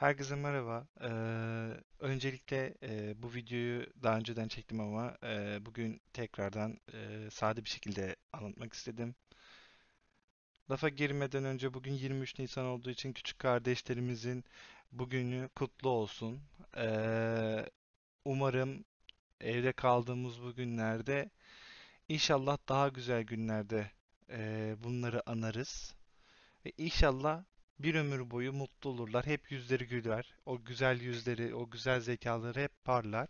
Herkese merhaba. Ee, öncelikle e, bu videoyu daha önceden çektim ama e, bugün tekrardan e, sade bir şekilde anlatmak istedim. Lafa girmeden önce bugün 23 Nisan olduğu için küçük kardeşlerimizin bugünü kutlu olsun. Ee, umarım evde kaldığımız bu günlerde inşallah daha güzel günlerde e, bunları anarız. Ve inşallah bir ömür boyu mutlu olurlar. Hep yüzleri güler. O güzel yüzleri, o güzel zekaları hep parlar.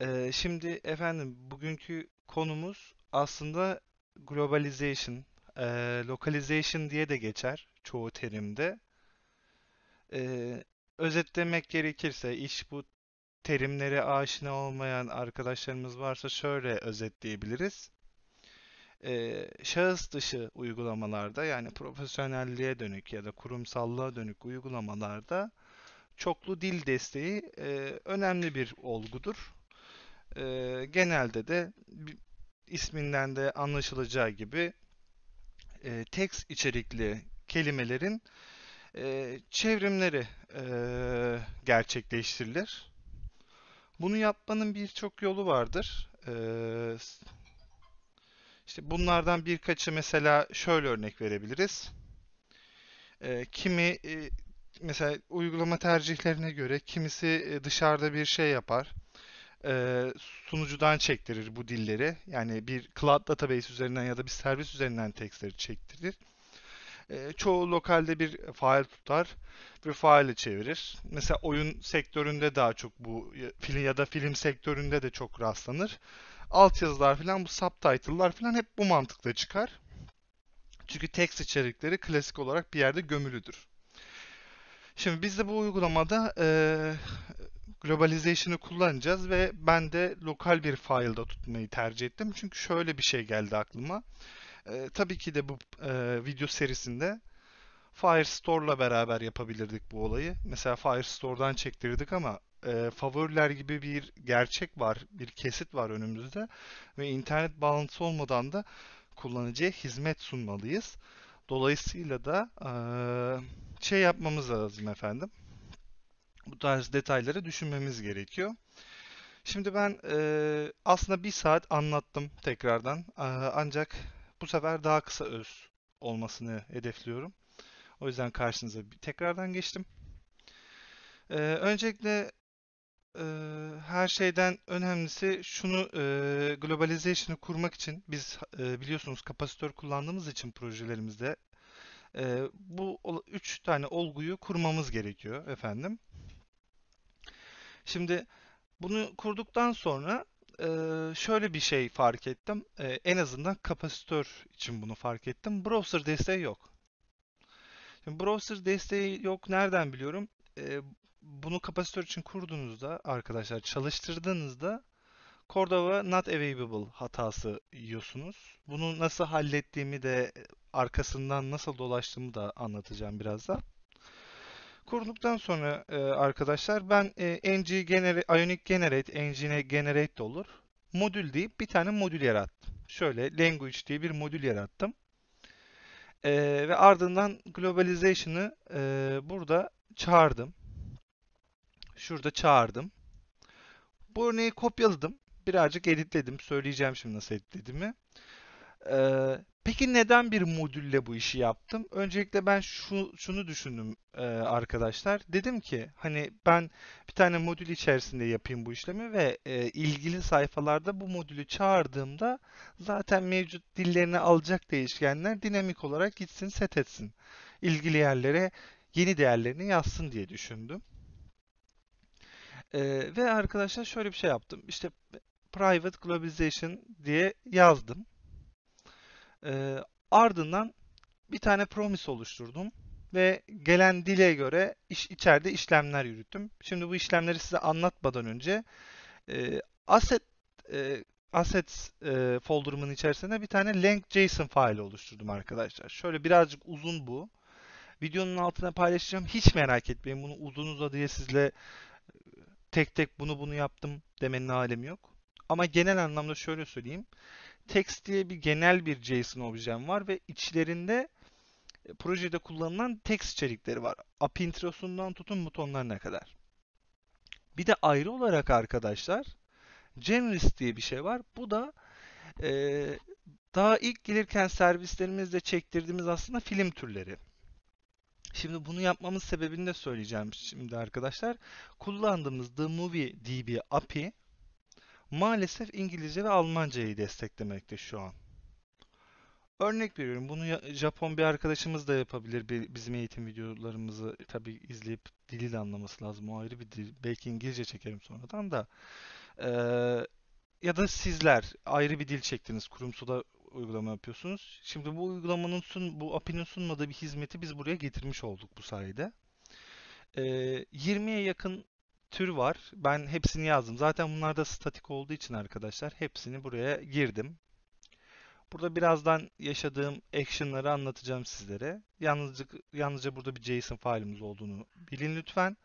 Ee, şimdi efendim bugünkü konumuz aslında globalization, e, localization diye de geçer çoğu terimde. E, özetlemek gerekirse iş bu terimlere aşina olmayan arkadaşlarımız varsa şöyle özetleyebiliriz e, şahıs dışı uygulamalarda yani profesyonelliğe dönük ya da kurumsallığa dönük uygulamalarda çoklu dil desteği e, önemli bir olgudur. E, genelde de isminden de anlaşılacağı gibi e, text içerikli kelimelerin e, çevrimleri e, gerçekleştirilir. Bunu yapmanın birçok yolu vardır. E, işte bunlardan birkaçı mesela şöyle örnek verebiliriz. E, kimi e, mesela uygulama tercihlerine göre kimisi e, dışarıda bir şey yapar. E, sunucudan çektirir bu dilleri. Yani bir cloud database üzerinden ya da bir servis üzerinden tekstleri çektirir. E, çoğu lokalde bir fail tutar ve faile çevirir. Mesela oyun sektöründe daha çok bu film ya da film sektöründe de çok rastlanır altyazılar falan bu subtitle'lar falan hep bu mantıkla çıkar. Çünkü text içerikleri klasik olarak bir yerde gömülüdür. Şimdi biz de bu uygulamada e, globalization'ı kullanacağız ve ben de lokal bir file'da tutmayı tercih ettim. Çünkü şöyle bir şey geldi aklıma. E, tabii ki de bu e, video serisinde Firestore'la beraber yapabilirdik bu olayı. Mesela Firestore'dan çektirdik ama e, favoriler gibi bir gerçek var, bir kesit var önümüzde ve internet bağlantısı olmadan da kullanıcıya hizmet sunmalıyız. Dolayısıyla da e, şey yapmamız lazım efendim. Bu tarz detayları düşünmemiz gerekiyor. Şimdi ben e, aslında bir saat anlattım tekrardan. E, ancak bu sefer daha kısa öz olmasını hedefliyorum. O yüzden karşınıza tekrardan geçtim. Ee, öncelikle ee, her şeyden önemlisi şunu e, globalization'ı kurmak için biz e, biliyorsunuz kapasitör kullandığımız için projelerimizde e, bu üç tane olguyu kurmamız gerekiyor efendim. Şimdi bunu kurduktan sonra e, şöyle bir şey fark ettim. E, en azından kapasitör için bunu fark ettim. Browser desteği yok. Şimdi browser desteği yok nereden biliyorum? E, bunu kapasitör için kurduğunuzda arkadaşlar çalıştırdığınızda Cordova not available hatası yiyorsunuz. Bunu nasıl hallettiğimi de e, arkasından nasıl dolaştığımı da anlatacağım birazdan. Kurduktan sonra e, arkadaşlar ben e, ng genera ionic generate, engine generate de olur. Modül deyip bir tane modül yarattım. Şöyle language diye bir modül yarattım. E, ve ardından globalization'ı e, burada çağırdım. Şurada çağırdım. Bu örneği kopyaladım. Birazcık editledim. Söyleyeceğim şimdi nasıl editlediğimi. Ee, peki neden bir modülle bu işi yaptım? Öncelikle ben şu, şunu düşündüm e, arkadaşlar. Dedim ki hani ben bir tane modül içerisinde yapayım bu işlemi ve e, ilgili sayfalarda bu modülü çağırdığımda zaten mevcut dillerini alacak değişkenler dinamik olarak gitsin set etsin. İlgili yerlere yeni değerlerini yazsın diye düşündüm. E, ve arkadaşlar şöyle bir şey yaptım. İşte private globalization diye yazdım. E, ardından bir tane promise oluşturdum ve gelen dile göre iş, içeride işlemler yürüttüm. Şimdi bu işlemleri size anlatmadan önce e, asset e, assets e, folder'ımın içerisinde bir tane length.json faili oluşturdum arkadaşlar. Şöyle birazcık uzun bu. Videonun altına paylaşacağım. Hiç merak etmeyin. Bunu uzun uzadıya sizle tek tek bunu bunu yaptım demenin alemi yok. Ama genel anlamda şöyle söyleyeyim. Text diye bir genel bir JSON objem var ve içlerinde e, projede kullanılan text içerikleri var. API introsundan tutun butonlarına kadar. Bir de ayrı olarak arkadaşlar Generis diye bir şey var. Bu da e, daha ilk gelirken servislerimizde çektirdiğimiz aslında film türleri. Şimdi bunu yapmamız sebebini de söyleyeceğim şimdi arkadaşlar. Kullandığımız The Movie DB API maalesef İngilizce ve Almancayı desteklemekte şu an. Örnek veriyorum bunu Japon bir arkadaşımız da yapabilir bizim eğitim videolarımızı tabi izleyip dili de anlaması lazım o ayrı bir dil belki İngilizce çekerim sonradan da ee, ya da sizler ayrı bir dil çektiniz kurumsuda uygulama yapıyorsunuz. Şimdi bu uygulamanın sun, bu API'nin sunmadığı bir hizmeti biz buraya getirmiş olduk bu sayede. E, ee, 20'ye yakın tür var. Ben hepsini yazdım. Zaten bunlar da statik olduğu için arkadaşlar hepsini buraya girdim. Burada birazdan yaşadığım action'ları anlatacağım sizlere. Yalnızca, yalnızca burada bir JSON failimiz olduğunu bilin lütfen.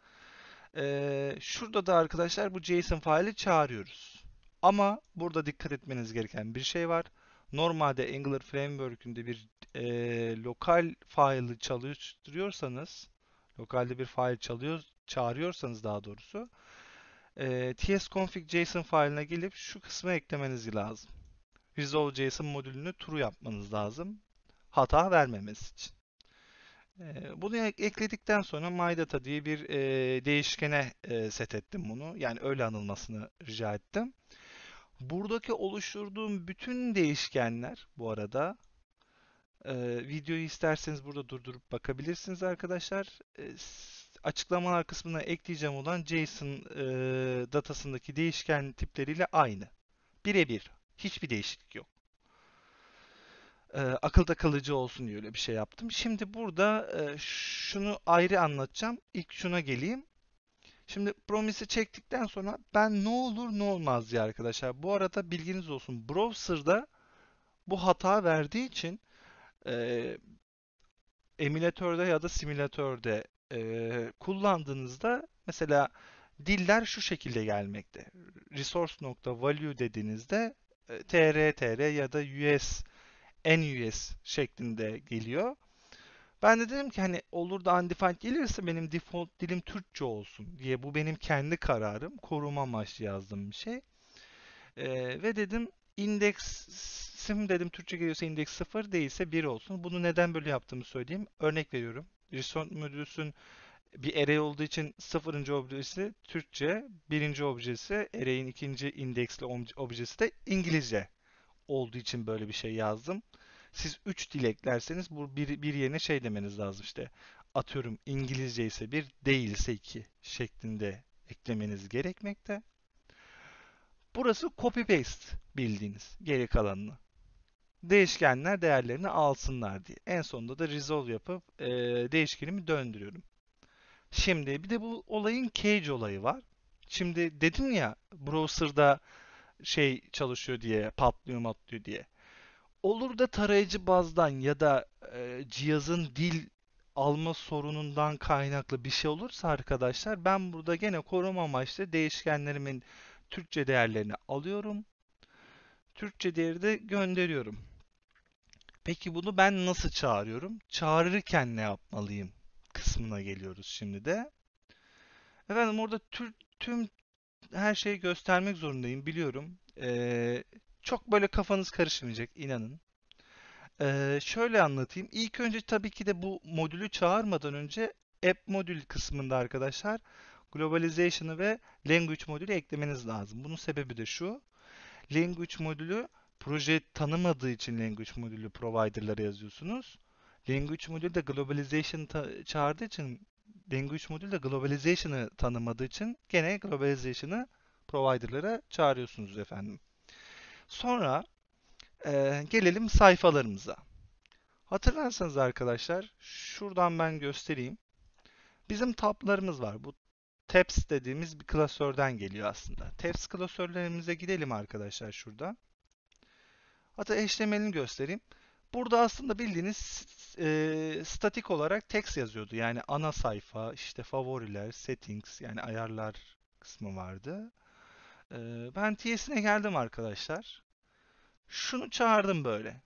Ee, şurada da arkadaşlar bu JSON faili çağırıyoruz. Ama burada dikkat etmeniz gereken bir şey var normalde Angular Framework'ünde bir e, lokal file'ı çalıştırıyorsanız, lokalde bir file çalıyor, çağırıyorsanız daha doğrusu, e, tsconfig.json filine gelip şu kısmı eklemeniz lazım. Resolve.json modülünü true yapmanız lazım. Hata vermemesi için. E, bunu ekledikten sonra MyData diye bir e, değişkene e, set ettim bunu. Yani öyle anılmasını rica ettim. Buradaki oluşturduğum bütün değişkenler bu arada e, videoyu isterseniz burada durdurup bakabilirsiniz arkadaşlar. E, açıklamalar kısmına ekleyeceğim olan JSON e, datasındaki değişken tipleriyle aynı. Birebir. Hiçbir değişiklik yok. E, akılda kalıcı olsun diye öyle bir şey yaptım. Şimdi burada e, şunu ayrı anlatacağım. İlk şuna geleyim. Şimdi promise'i çektikten sonra ben ne olur ne olmaz diye arkadaşlar. Bu arada bilginiz olsun. Browser'da bu hata verdiği için e, emülatörde ya da simülatörde e, kullandığınızda mesela diller şu şekilde gelmekte. Resource.value dediğinizde e, tr tr ya da us en şeklinde geliyor. Ben de dedim ki hani olur da undefined gelirse benim default dilim Türkçe olsun diye bu benim kendi kararım. Koruma amaçlı yazdım bir şey. Ee, ve dedim indeksim dedim Türkçe geliyorsa indeks 0 değilse 1 olsun. Bunu neden böyle yaptığımı söyleyeyim. Örnek veriyorum. Resort modülüsün bir array olduğu için sıfırıncı objesi Türkçe, birinci objesi, array'in ikinci indeksli objesi de İngilizce olduğu için böyle bir şey yazdım. Siz 3 dileklerseniz bu bir, bir yerine şey demeniz lazım işte. Atıyorum İngilizce ise 1, değilse 2 şeklinde eklemeniz gerekmekte. Burası copy paste bildiğiniz geri kalanını. Değişkenler değerlerini alsınlar diye. En sonunda da resolve yapıp e, değişkenimi döndürüyorum. Şimdi bir de bu olayın cage olayı var. Şimdi dedim ya browser'da şey çalışıyor diye, patlıyor matlıyor diye olur da tarayıcı bazdan ya da e, cihazın dil alma sorunundan kaynaklı bir şey olursa arkadaşlar ben burada gene koruma amaçlı değişkenlerimin Türkçe değerlerini alıyorum. Türkçe değeri de gönderiyorum. Peki bunu ben nasıl çağırıyorum? Çağırırken ne yapmalıyım? kısmına geliyoruz şimdi de. Efendim orada tür, tüm her şeyi göstermek zorundayım biliyorum. Ee, çok böyle kafanız karışmayacak inanın. Ee, şöyle anlatayım. İlk önce tabii ki de bu modülü çağırmadan önce app modül kısmında arkadaşlar globalization'ı ve language modülü eklemeniz lazım. Bunun sebebi de şu. Language modülü proje tanımadığı için language modülü provider'lara yazıyorsunuz. Language modülü de globalization çağırdığı için language modülü de globalization'ı tanımadığı için gene globalization'ı provider'lara çağırıyorsunuz efendim. Sonra e, gelelim sayfalarımıza. Hatırlarsanız arkadaşlar şuradan ben göstereyim. Bizim tablarımız var. Bu tabs dediğimiz bir klasörden geliyor aslında. Tabs klasörlerimize gidelim arkadaşlar şurada. Hatta HTML'ini göstereyim. Burada aslında bildiğiniz e, statik olarak text yazıyordu. Yani ana sayfa, işte favoriler, settings yani ayarlar kısmı vardı. Ee, ben TS'ine geldim arkadaşlar. Şunu çağırdım böyle.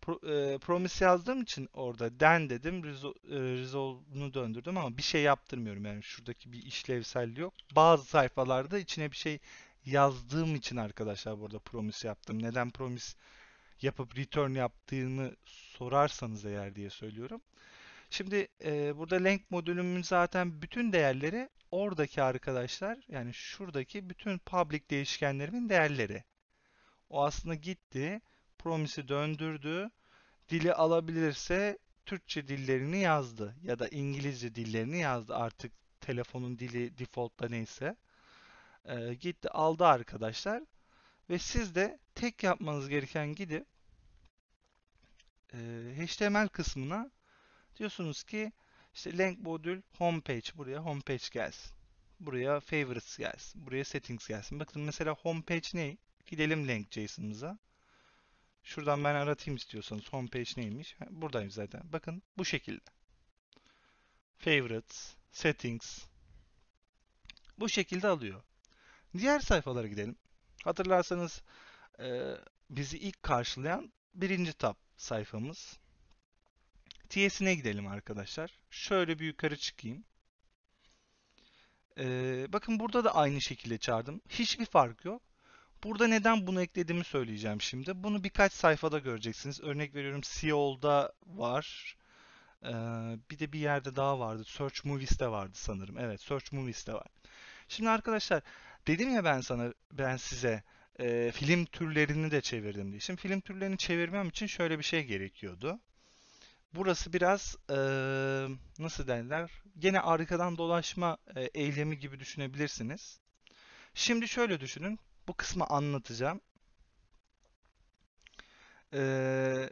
Pro, e, promise yazdığım için orada den dedim. E, resolve'unu döndürdüm ama bir şey yaptırmıyorum. Yani şuradaki bir işlevselliği yok. Bazı sayfalarda içine bir şey yazdığım için arkadaşlar burada promise yaptım. Neden promise yapıp return yaptığımı sorarsanız eğer diye söylüyorum. Şimdi e, burada link modülümün zaten bütün değerleri oradaki arkadaşlar yani şuradaki bütün public değişkenlerimin değerleri. O aslında gitti, promisi döndürdü, dili alabilirse Türkçe dillerini yazdı ya da İngilizce dillerini yazdı artık telefonun dili defaultta neyse. Ee, gitti aldı arkadaşlar ve siz de tek yapmanız gereken gidip e, HTML kısmına diyorsunuz ki işte link modül homepage buraya homepage gelsin. Buraya favorites gelsin. Buraya settings gelsin. Bakın mesela homepage ne? Gidelim link JSON'ımıza. Şuradan ben aratayım istiyorsanız homepage neymiş? Buradayım zaten. Bakın bu şekilde. Favorites, settings. Bu şekilde alıyor. Diğer sayfalara gidelim. Hatırlarsanız bizi ilk karşılayan birinci tab sayfamız. TS'ine gidelim arkadaşlar. Şöyle bir yukarı çıkayım. Ee, bakın burada da aynı şekilde çağırdım. Hiçbir fark yok. Burada neden bunu eklediğimi söyleyeceğim şimdi. Bunu birkaç sayfada göreceksiniz. Örnek veriyorum CEO'da var. Ee, bir de bir yerde daha vardı. Search Movies'te vardı sanırım. Evet Search Movies'te var. Şimdi arkadaşlar dedim ya ben sana ben size e, film türlerini de çevirdim diye. Şimdi film türlerini çevirmem için şöyle bir şey gerekiyordu burası biraz e, nasıl derler? Gene arkadan dolaşma e, eylemi gibi düşünebilirsiniz. Şimdi şöyle düşünün. Bu kısmı anlatacağım. E,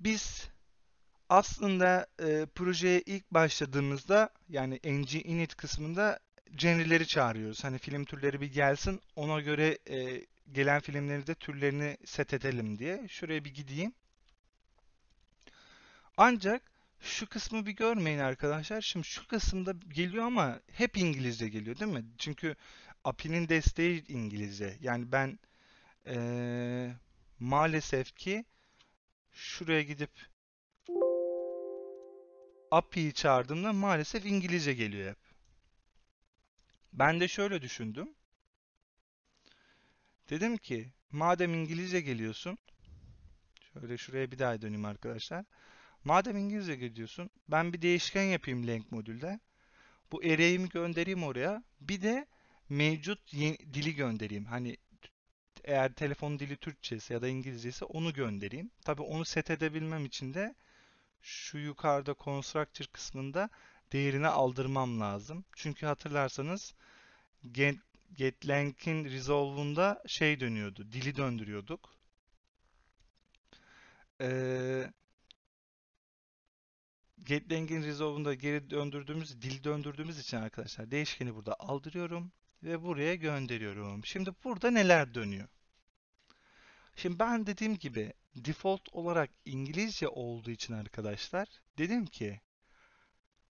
biz aslında e, projeye ilk başladığımızda yani ng init kısmında genreleri çağırıyoruz. Hani film türleri bir gelsin ona göre e, gelen filmleri de türlerini set edelim diye. Şuraya bir gideyim. Ancak şu kısmı bir görmeyin arkadaşlar. Şimdi şu kısımda geliyor ama hep İngilizce geliyor değil mi? Çünkü API'nin desteği İngilizce. Yani ben ee, maalesef ki şuraya gidip API'yi çağırdığımda maalesef İngilizce geliyor hep. Ben de şöyle düşündüm. Dedim ki madem İngilizce geliyorsun şöyle şuraya bir daha döneyim arkadaşlar. Madem İngilizce gidiyorsun ben bir değişken yapayım length modülde. Bu array'imi göndereyim oraya. Bir de mevcut dili göndereyim. Hani eğer telefon dili Türkçesi ya da İngilizce ise onu göndereyim. Tabi onu set edebilmem için de şu yukarıda constructor kısmında değerini aldırmam lazım. Çünkü hatırlarsanız get, getLength'in resolve'unda şey dönüyordu. Dili döndürüyorduk. Ee, get lengin resolve'unda geri döndürdüğümüz, dil döndürdüğümüz için arkadaşlar değişkeni burada aldırıyorum ve buraya gönderiyorum. Şimdi burada neler dönüyor? Şimdi ben dediğim gibi default olarak İngilizce olduğu için arkadaşlar dedim ki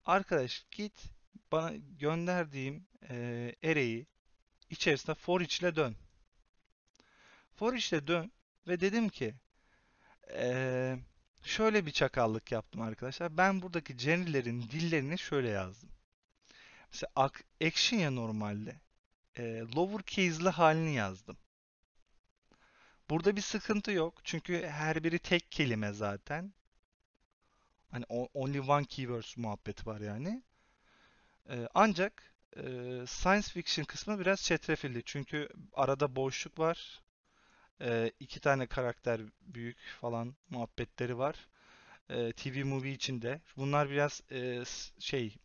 arkadaş git bana gönderdiğim ereği array'i içerisinde for ile dön. For ile dön ve dedim ki e, Şöyle bir çakallık yaptım arkadaşlar. Ben buradaki Jenny'lerin dillerini şöyle yazdım. Mesela action ya normalde. E, lower case'li halini yazdım. Burada bir sıkıntı yok. Çünkü her biri tek kelime zaten. Hani only one keywords muhabbeti var yani. E, ancak e, science fiction kısmı biraz çetrefilli. Çünkü arada boşluk var e, iki tane karakter büyük falan muhabbetleri var. E, TV Movie içinde. Bunlar biraz e, şey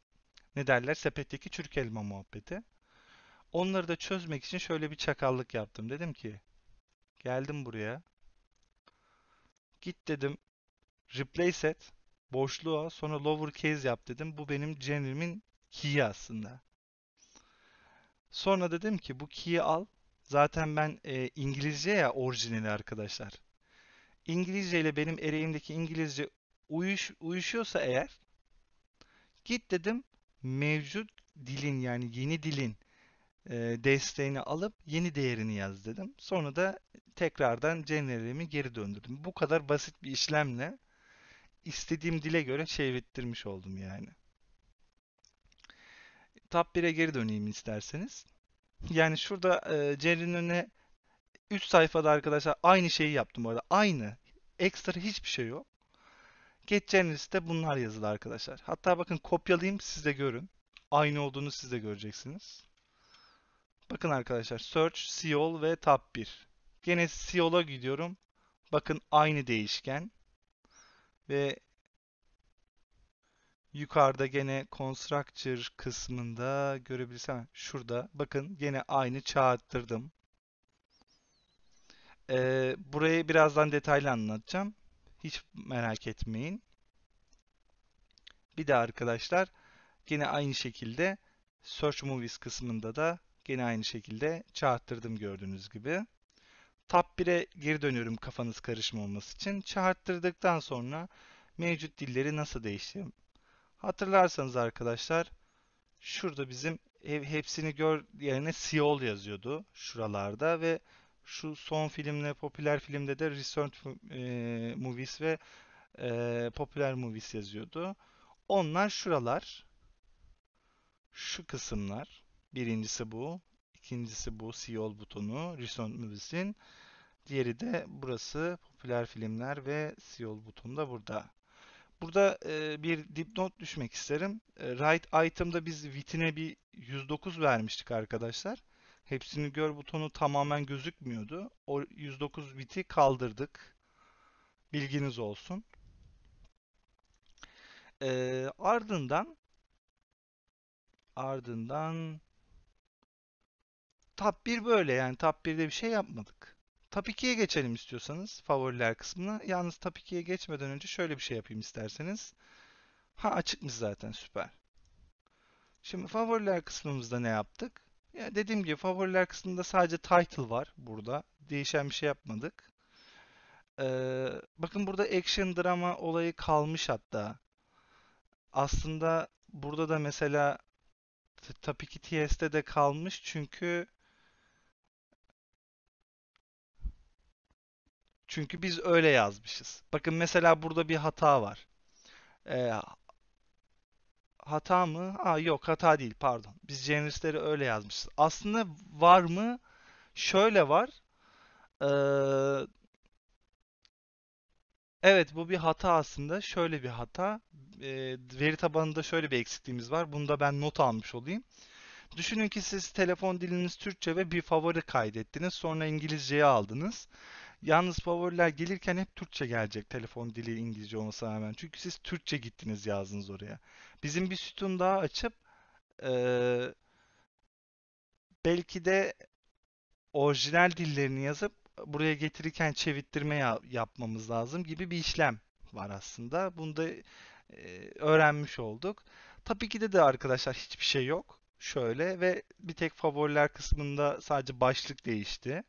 ne derler sepetteki çürük elma muhabbeti. Onları da çözmek için şöyle bir çakallık yaptım. Dedim ki geldim buraya. Git dedim replace et. Boşluğa sonra Case yap dedim. Bu benim generimin key'i aslında. Sonra dedim ki bu key'i al Zaten ben e, İngilizce ya orijinali arkadaşlar. İngilizce ile benim ereğimdeki İngilizce uyuş, uyuşuyorsa eğer git dedim mevcut dilin yani yeni dilin e, desteğini alıp yeni değerini yaz dedim. Sonra da tekrardan generalimi geri döndürdüm. Bu kadar basit bir işlemle istediğim dile göre çevirttirmiş oldum yani. Tab 1'e geri döneyim isterseniz. Yani şurada e, Jerry'nin önüne 3 sayfada arkadaşlar aynı şeyi yaptım orada. Aynı. Ekstra hiçbir şey yok. Geçeceğiniz de bunlar yazılı arkadaşlar. Hatta bakın kopyalayayım siz de görün. Aynı olduğunu siz de göreceksiniz. Bakın arkadaşlar search, siol ve tab 1. Gene siola gidiyorum. Bakın aynı değişken. Ve Yukarıda gene Constructure kısmında görebilirsem şurada bakın gene aynı çağırttırdım. Ee, burayı birazdan detaylı anlatacağım. Hiç merak etmeyin. Bir de arkadaşlar gene aynı şekilde Search Movies kısmında da gene aynı şekilde çağırttırdım gördüğünüz gibi. Tab 1'e geri dönüyorum kafanız karışmaması için. Çağırttırdıktan sonra mevcut dilleri nasıl değiştireyim? Hatırlarsanız arkadaşlar şurada bizim hepsini gör yerine Seoul yazıyordu şuralarda ve şu son filmle popüler filmde de Research Movies ve e, Popüler Movies yazıyordu. Onlar şuralar. Şu kısımlar. Birincisi bu. ikincisi bu Seoul butonu Research Movies'in. Diğeri de burası popüler filmler ve Seoul butonu da burada. Burada e, bir dipnot düşmek isterim. E, write item'da biz vitine bir 109 vermiştik arkadaşlar. Hepsini gör butonu tamamen gözükmüyordu. O 109 viti kaldırdık. Bilginiz olsun. E, ardından ardından Tab 1 böyle yani Tab 1'de bir şey yapmadık. Top 2'ye geçelim istiyorsanız favoriler kısmına. Yalnız Top 2'ye geçmeden önce şöyle bir şey yapayım isterseniz. Ha açıkmış zaten süper. Şimdi favoriler kısmımızda ne yaptık? Ya dediğim gibi favoriler kısmında sadece title var burada. Değişen bir şey yapmadık. Ee, bakın burada action drama olayı kalmış hatta. Aslında burada da mesela Top 2 TS'de de kalmış çünkü Çünkü biz öyle yazmışız. Bakın mesela burada bir hata var. Ee, hata mı? Aa, yok hata değil pardon. Biz generisleri öyle yazmışız. Aslında var mı? Şöyle var. Ee, evet bu bir hata aslında. Şöyle bir hata. Ee, veri tabanında şöyle bir eksikliğimiz var. Bunu da ben not almış olayım. Düşünün ki siz telefon diliniz Türkçe ve bir favori kaydettiniz. Sonra İngilizceyi aldınız. Yalnız favoriler gelirken hep Türkçe gelecek telefon dili İngilizce olmasına rağmen. Çünkü siz Türkçe gittiniz yazdınız oraya. Bizim bir sütun daha açıp e, belki de orijinal dillerini yazıp buraya getirirken çevirttirme ya- yapmamız lazım gibi bir işlem var aslında. Bunu da e, öğrenmiş olduk. Tabii ki de de arkadaşlar hiçbir şey yok. Şöyle ve bir tek favoriler kısmında sadece başlık değişti.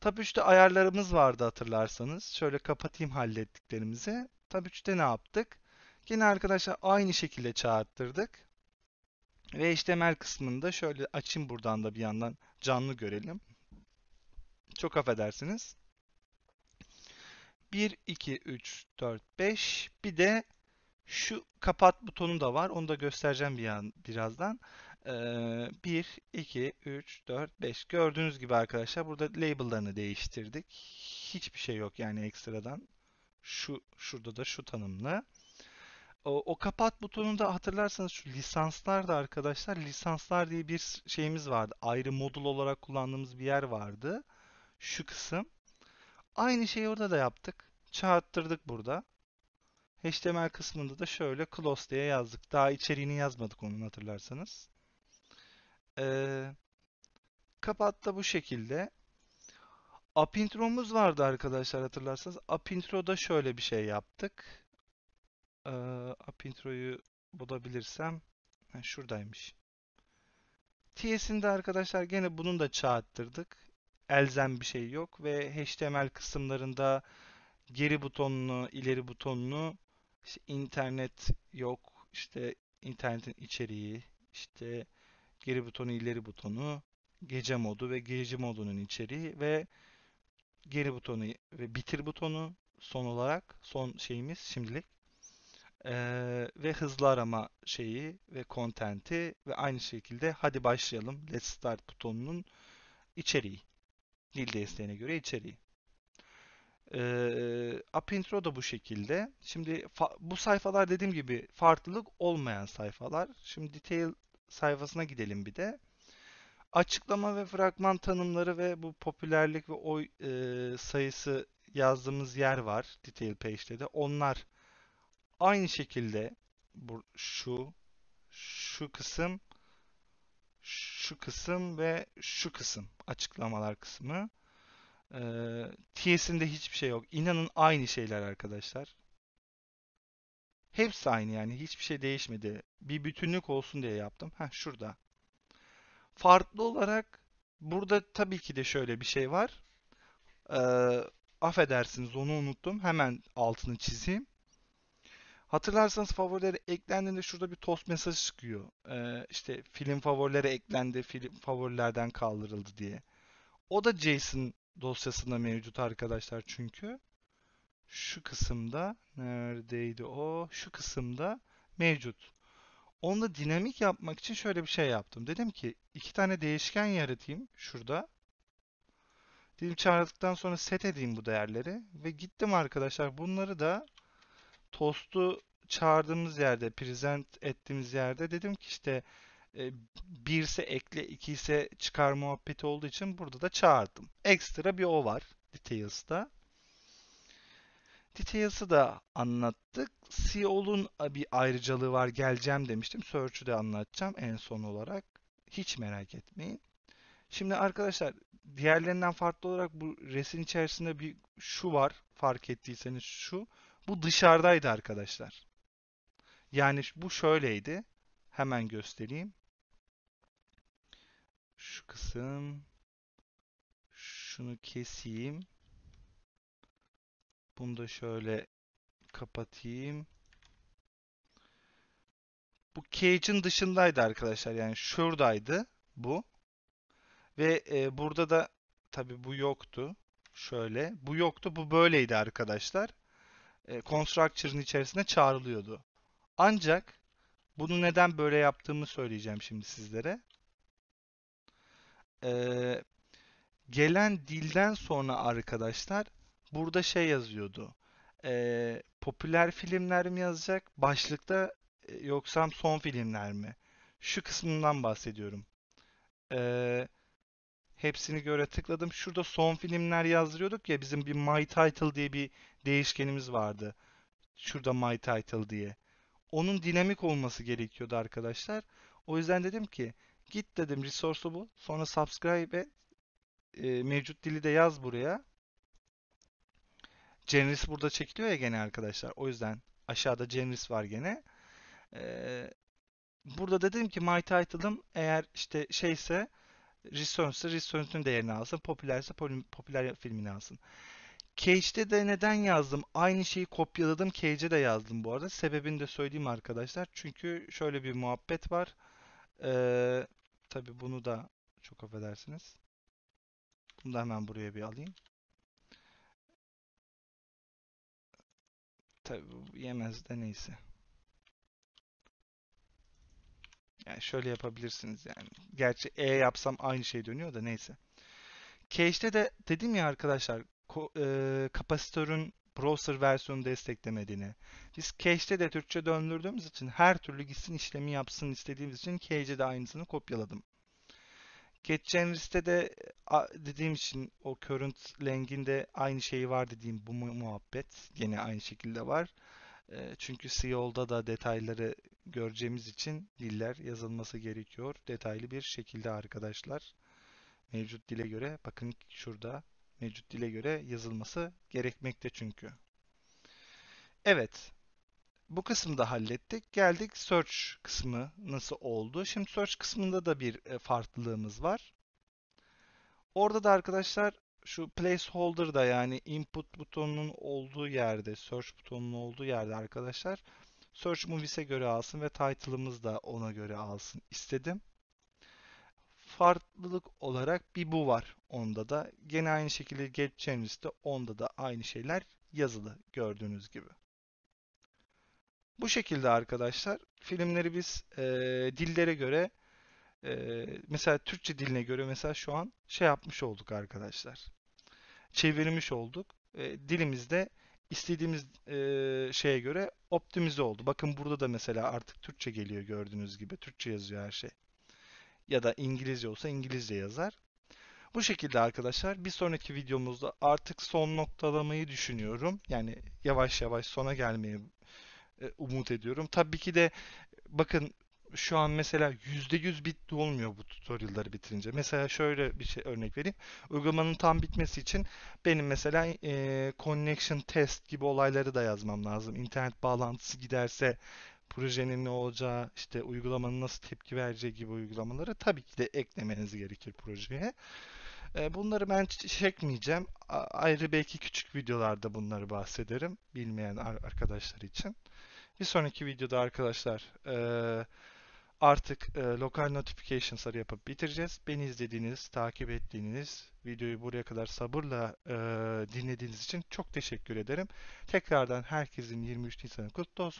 Tab 3'te ayarlarımız vardı hatırlarsanız. Şöyle kapatayım hallettiklerimizi. Tab 3'te ne yaptık? Yine arkadaşlar aynı şekilde çağırttırdık. Ve HTML kısmında şöyle açayım buradan da bir yandan canlı görelim. Çok affedersiniz. 1, 2, 3, 4, 5. Bir de şu kapat butonu da var. Onu da göstereceğim bir an, birazdan. 1, 2, 3, 4, 5. Gördüğünüz gibi arkadaşlar burada label'larını değiştirdik. Hiçbir şey yok yani ekstradan. Şu Şurada da şu tanımlı. O, o kapat butonunda hatırlarsanız şu lisanslar da arkadaşlar lisanslar diye bir şeyimiz vardı. Ayrı modul olarak kullandığımız bir yer vardı. Şu kısım. Aynı şeyi orada da yaptık. Çağırttırdık burada. HTML kısmında da şöyle close diye yazdık. Daha içeriğini yazmadık onun hatırlarsanız. Ee, kapat da bu şekilde. Apintro'muz vardı arkadaşlar hatırlarsanız. Apintro'da şöyle bir şey yaptık. Ee, Apintro'yu bulabilirsem. Ha, şuradaymış. TS'inde arkadaşlar gene bunun da çağırttırdık. Elzem bir şey yok ve HTML kısımlarında geri butonunu, ileri butonunu işte internet yok, işte internetin içeriği, işte geri butonu, ileri butonu, gece modu ve gece modunun içeriği ve geri butonu ve bitir butonu son olarak son şeyimiz şimdilik ee, ve hızlı arama şeyi ve kontenti ve aynı şekilde hadi başlayalım let's start butonunun içeriği dil desteğine göre içeriği. Ee, App Intro da bu şekilde. Şimdi bu sayfalar dediğim gibi farklılık olmayan sayfalar. Şimdi Detail sayfasına gidelim bir de. Açıklama ve fragman tanımları ve bu popülerlik ve oy e, sayısı yazdığımız yer var detail page'de de. Onlar aynı şekilde bu, şu şu kısım şu kısım ve şu kısım açıklamalar kısmı. E, TS'inde hiçbir şey yok. İnanın aynı şeyler arkadaşlar. Hepsi aynı yani. Hiçbir şey değişmedi. Bir bütünlük olsun diye yaptım. Heh şurada. Farklı olarak burada tabii ki de şöyle bir şey var. Ee, affedersiniz onu unuttum. Hemen altını çizeyim. Hatırlarsanız favorileri eklendiğinde şurada bir tost mesajı çıkıyor. Ee, işte film favorilere eklendi, film favorilerden kaldırıldı diye. O da Jason dosyasında mevcut arkadaşlar çünkü şu kısımda neredeydi o? Şu kısımda mevcut. Onda dinamik yapmak için şöyle bir şey yaptım. Dedim ki iki tane değişken yaratayım şurada. Dilim çağırdıktan sonra set edeyim bu değerleri ve gittim arkadaşlar bunları da tostu çağırdığımız yerde present ettiğimiz yerde dedim ki işte e, bir ise ekle iki ise çıkar muhabbeti olduğu için burada da çağırdım. Ekstra bir o var details'ta. Details'ı da anlattık. CO'lun bir ayrıcalığı var geleceğim demiştim. Search'ü de anlatacağım en son olarak. Hiç merak etmeyin. Şimdi arkadaşlar diğerlerinden farklı olarak bu resim içerisinde bir şu var fark ettiyseniz şu. Bu dışarıdaydı arkadaşlar. Yani bu şöyleydi. Hemen göstereyim. Şu kısım. Şunu keseyim. Bunu da şöyle kapatayım. Bu cage'in dışındaydı arkadaşlar. Yani şuradaydı bu. Ve e, burada da tabi bu yoktu. Şöyle. Bu yoktu. Bu böyleydi arkadaşlar. E, Constructure'ın içerisine çağrılıyordu. Ancak bunu neden böyle yaptığımı söyleyeceğim şimdi sizlere. E, gelen dilden sonra arkadaşlar burada şey yazıyordu. E, popüler filmler mi yazacak başlıkta e, yoksa son filmler mi? Şu kısmından bahsediyorum. E, hepsini göre tıkladım. Şurada son filmler yazdırıyorduk ya bizim bir My Title diye bir değişkenimiz vardı. Şurada My Title diye. Onun dinamik olması gerekiyordu arkadaşlar. O yüzden dedim ki git dedim resource'u bu. Sonra subscribe et. E, mevcut dili de yaz buraya. Generis burada çekiliyor ya gene arkadaşlar. O yüzden aşağıda Generis var gene. Ee, burada dedim ki my title'ım eğer işte şeyse Research'sa Research'ün değerini alsın. Popülerse popüler filmini alsın. Cage'de de neden yazdım? Aynı şeyi kopyaladım. Cage'e de yazdım bu arada. Sebebini de söyleyeyim arkadaşlar. Çünkü şöyle bir muhabbet var. Ee, tabii bunu da çok affedersiniz. Bunu da hemen buraya bir alayım. Tabi yemez de neyse. Yani şöyle yapabilirsiniz yani. Gerçi E yapsam aynı şey dönüyor da neyse. Cache'de de dedim ya arkadaşlar e, kapasitörün browser versiyonu desteklemediğini. Biz cache'de de Türkçe döndürdüğümüz için her türlü gitsin işlemi yapsın istediğimiz için cache'de aynısını kopyaladım. Get Generist'te de dediğim için o current lang'inde aynı şey var dediğim bu muhabbet gene aynı şekilde var. E, çünkü CEO'da da detayları göreceğimiz için diller yazılması gerekiyor detaylı bir şekilde arkadaşlar. Mevcut dile göre bakın şurada mevcut dile göre yazılması gerekmekte çünkü. Evet. Bu kısımda hallettik. Geldik search kısmı nasıl oldu? Şimdi search kısmında da bir e, farklılığımız var. Orada da arkadaşlar şu placeholder'da yani input butonunun olduğu yerde, search butonunun olduğu yerde arkadaşlar search movies'e göre alsın ve title'ımız da ona göre alsın istedim. Farklılık olarak bir bu var onda da. Gene aynı şekilde get changes'te onda da aynı şeyler yazılı gördüğünüz gibi. Bu şekilde arkadaşlar filmleri biz e, dillere göre e, mesela Türkçe diline göre mesela şu an şey yapmış olduk arkadaşlar. Çevirmiş olduk. E, dilimizde istediğimiz e, şeye göre optimize oldu. Bakın burada da mesela artık Türkçe geliyor gördüğünüz gibi. Türkçe yazıyor her şey. Ya da İngilizce olsa İngilizce yazar. Bu şekilde arkadaşlar bir sonraki videomuzda artık son noktalamayı düşünüyorum. Yani yavaş yavaş sona gelmeyi umut ediyorum. Tabii ki de bakın şu an mesela %100 bitti olmuyor bu tutorialları bitirince. Mesela şöyle bir şey örnek vereyim. Uygulamanın tam bitmesi için benim mesela e, connection test gibi olayları da yazmam lazım. İnternet bağlantısı giderse projenin ne olacağı, işte uygulamanın nasıl tepki vereceği gibi uygulamaları tabii ki de eklemeniz gerekir projeye. E, bunları ben çekmeyeceğim. Ayrı belki küçük videolarda bunları bahsederim. Bilmeyen arkadaşlar için. Bir sonraki videoda arkadaşlar e, Artık e, local notifications'ları yapıp bitireceğiz. Beni izlediğiniz, takip ettiğiniz, videoyu buraya kadar sabırla e, dinlediğiniz için çok teşekkür ederim. Tekrardan herkesin 23 Nisan'ı kutlu olsun.